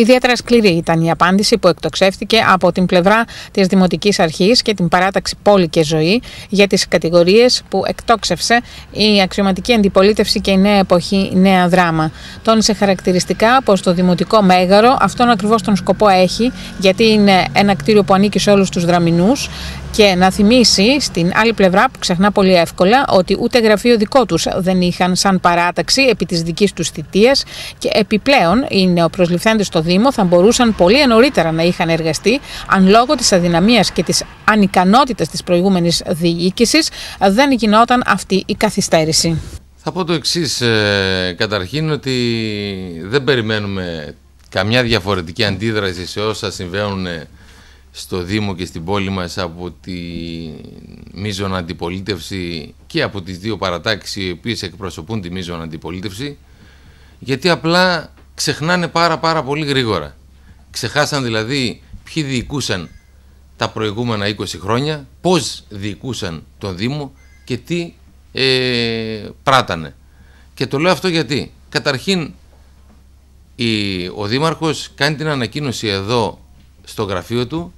Ιδιαίτερα σκληρή ήταν η απάντηση που εκτοξεύτηκε από την πλευρά της Δημοτικής Αρχής και την παράταξη Πόλη και Ζωή για τις κατηγορίες που εκτόξευσε η αξιωματική αντιπολίτευση και η νέα εποχή, η νέα δράμα. Τόνισε χαρακτηριστικά πως το Δημοτικό Μέγαρο αυτόν ακριβώς τον σκοπό έχει, γιατί είναι ένα κτίριο που ανήκει σε όλους τους δραμινού. Και να θυμίσει στην άλλη πλευρά που ξεχνά πολύ εύκολα ότι ούτε γραφείο δικό τους δεν είχαν σαν παράταξη επί της δικής τους θητείας και επιπλέον οι νεοπροσληφθέντες στο Δήμο θα μπορούσαν πολύ νωρίτερα να είχαν εργαστεί αν λόγω της αδυναμίας και της ανικανότητας της προηγούμενης διοίκησης δεν γινόταν αυτή η καθυστέρηση. Θα πω το εξής ε, καταρχήν ότι δεν περιμένουμε καμιά διαφορετική αντίδραση σε όσα συμβαίνουν στο Δήμο και στην πόλη μας από τη μείζωνα αντιπολίτευση και από τις δύο παρατάξεις οι οποίες εκπροσωπούν τη μείζωνα αντιπολίτευση γιατί απλά ξεχνάνε πάρα πάρα πολύ γρήγορα. Ξεχάσαν δηλαδή ποιοι διοικούσαν τα προηγούμενα 20 χρόνια, πώς διοικούσαν τον Δήμο και τι ε, πράτανε. Και το λέω αυτό γιατί καταρχήν η, ο Δήμαρχος κάνει την ανακοίνωση εδώ στο γραφείο του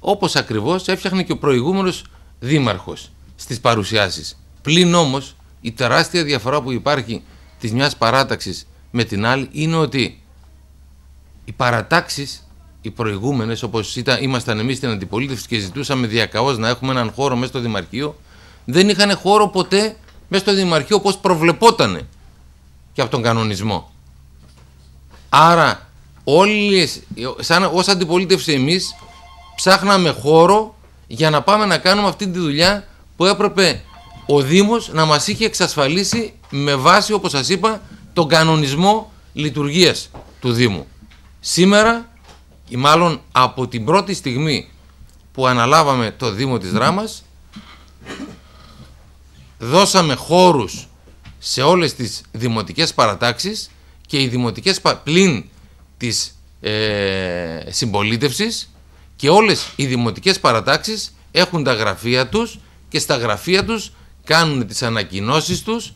όπως ακριβώς έφτιαχνε και ο προηγούμενος δήμαρχος στις παρουσιάσεις. Πλην όμως η τεράστια διαφορά που υπάρχει της μιας παράταξης με την άλλη είναι ότι οι παρατάξεις οι προηγούμενες, όπως ήμασταν εμείς στην αντιπολίτευση και ζητούσαμε διακαώς να έχουμε έναν χώρο μέσα στο Δημαρχείο, δεν είχαν χώρο ποτέ μέσα στο Δημαρχείο όπως προβλεπόταν και από τον κανονισμό. Άρα, όλες, σαν, ως αντιπολίτευση εμείς ψάχναμε χώρο για να πάμε να κάνουμε αυτή τη δουλειά που έπρεπε ο Δήμος να μας είχε εξασφαλίσει με βάση, όπως σας είπα, τον κανονισμό λειτουργίας του Δήμου. Σήμερα, ή μάλλον από την πρώτη στιγμή που αναλάβαμε το Δήμο της Δράμας, δώσαμε χώρους σε όλες τις δημοτικές παρατάξεις και οι δημοτικές πλην της ε, συμπολίτευσης και όλες οι δημοτικές παρατάξεις έχουν τα γραφεία τους και στα γραφεία τους κάνουν τις ανακοινώσεις τους,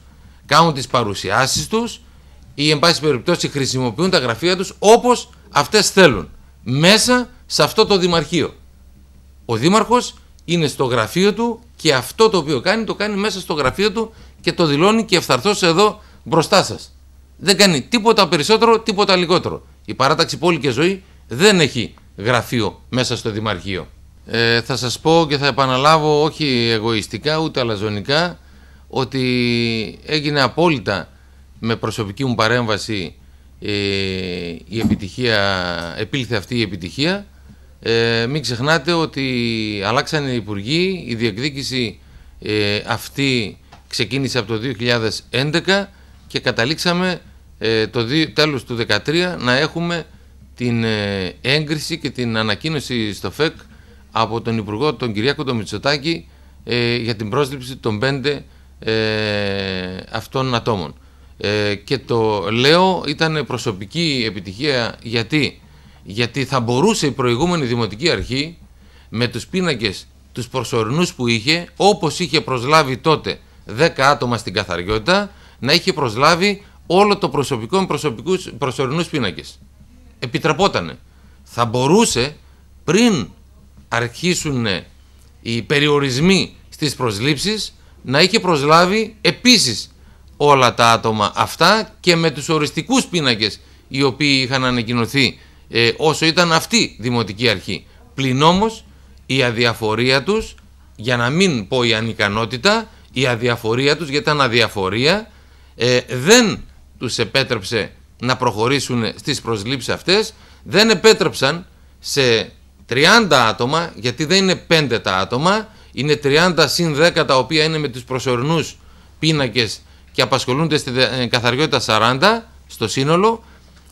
κάνουν τις παρουσιάσεις τους ή εν πάση περιπτώσει χρησιμοποιούν τα γραφεία τους όπως αυτές θέλουν μέσα σε αυτό το δημαρχείο. Ο δήμαρχος είναι στο γραφείο του και αυτό το οποίο κάνει το κάνει μέσα στο γραφείο του και το δηλώνει και ευθαρθώς εδώ μπροστά σας. Δεν κάνει τίποτα περισσότερο, τίποτα λιγότερο. Η παράταξη πόλη και ζωή δεν έχει γραφείο μέσα στο Δημαρχείο. Ε, θα σας πω και θα επαναλάβω όχι εγωιστικά ούτε αλαζονικά ότι έγινε απόλυτα με προσωπική μου παρέμβαση ε, η επιτυχία, επήλθε αυτή η επιτυχία. Ε, μην ξεχνάτε ότι αλλάξαν οι υπουργοί, η διεκδίκηση ε, αυτή ξεκίνησε από το 2011 και καταλήξαμε ε, το τέλος του 2013 να έχουμε την ε, έγκριση και την ανακοίνωση στο ΦΕΚ από τον Υπουργό τον Κυριάκο τον Μητσοτάκη ε, για την πρόσληψη των πέντε ε, αυτών ατόμων. και το λέω ήταν προσωπική επιτυχία γιατί, γιατί θα μπορούσε η προηγούμενη Δημοτική Αρχή με τους πίνακες τους προσωρινούς που είχε όπως είχε προσλάβει τότε 10 άτομα στην καθαριότητα να είχε προσλάβει όλο το προσωπικό με προσωρινούς πίνακες επιτραπότανε, Θα μπορούσε πριν αρχίσουν οι περιορισμοί στις προσλήψεις να είχε προσλάβει επίσης όλα τα άτομα αυτά και με τους οριστικούς πίνακες οι οποίοι είχαν ανακοινωθεί ε, όσο ήταν αυτή δημοτική αρχή. Πλην όμως η αδιαφορία τους, για να μην πω η ανικανότητα, η αδιαφορία τους γιατί ήταν αδιαφορία, ε, δεν τους επέτρεψε να προχωρήσουν στις προσλήψεις αυτές. Δεν επέτρεψαν σε 30 άτομα, γιατί δεν είναι 5 τα άτομα, είναι 30 συν 10 τα οποία είναι με τους προσωρινούς πίνακες και απασχολούνται στην ε, καθαριότητα 40 στο σύνολο.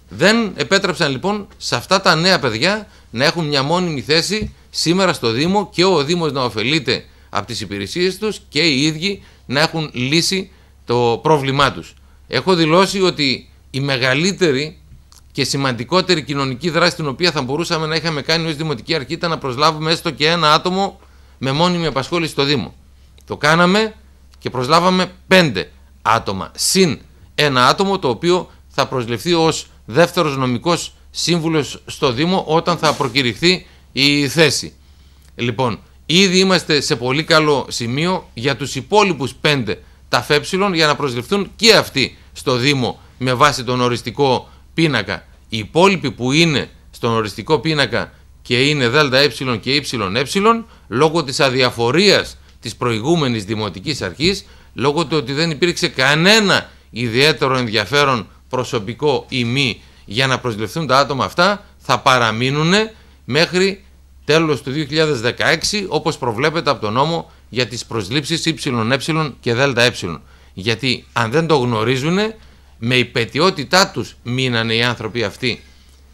Δεν επέτρεψαν λοιπόν σε αυτά τα νέα παιδιά να έχουν μια μόνιμη θέση σήμερα στο Δήμο και ο Δήμος να ωφελείται από τις υπηρεσίες τους και οι ίδιοι να έχουν λύσει το πρόβλημά τους. Έχω δηλώσει ότι η μεγαλύτερη και σημαντικότερη κοινωνική δράση την οποία θα μπορούσαμε να είχαμε κάνει ως Δημοτική Αρχή ήταν να προσλάβουμε έστω και ένα άτομο με μόνιμη απασχόληση στο Δήμο. Το κάναμε και προσλάβαμε πέντε άτομα, συν ένα άτομο το οποίο θα προσληφθεί ως δεύτερος νομικός σύμβουλος στο Δήμο όταν θα προκηρυχθεί η θέση. Λοιπόν, ήδη είμαστε σε πολύ καλό σημείο για τους υπόλοιπους πέντε ΦΕΠΣΙΛΟΝ για να προσληφθούν και αυτοί στο Δήμο με βάση τον οριστικό πίνακα. Οι υπόλοιποι που είναι στον οριστικό πίνακα και είναι ΔΕ και ΙΕ, ε, λόγω της αδιαφορίας της προηγούμενης δημοτικής αρχής, λόγω του ότι δεν υπήρξε κανένα ιδιαίτερο ενδιαφέρον προσωπικό ή μη για να προσληφθούν τα άτομα αυτά, θα παραμείνουν μέχρι τέλος του 2016, όπως προβλέπεται από τον νόμο για τις προσλήψεις ΙΕ ε και ΔΕ. Γιατί αν δεν το γνωρίζουν, με υπετιότητά τους μείνανε οι άνθρωποι αυτοί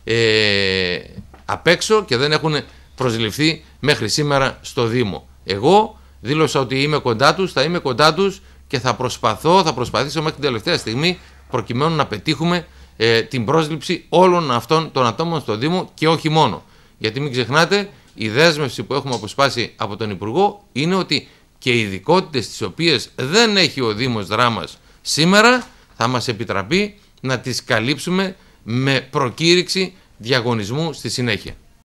ε, απ' έξω και δεν έχουν προσληφθεί μέχρι σήμερα στο Δήμο. Εγώ δήλωσα ότι είμαι κοντά τους, θα είμαι κοντά τους και θα προσπαθώ, θα προσπαθήσω μέχρι την τελευταία στιγμή προκειμένου να πετύχουμε ε, την πρόσληψη όλων αυτών των ατόμων στο Δήμο και όχι μόνο. Γιατί μην ξεχνάτε, η δέσμευση που έχουμε αποσπάσει από τον Υπουργό είναι ότι και οι ειδικότητες τις οποίες δεν έχει ο Δήμος δράμας σήμερα θα μας επιτραπεί να τις καλύψουμε με προκήρυξη διαγωνισμού στη συνέχεια.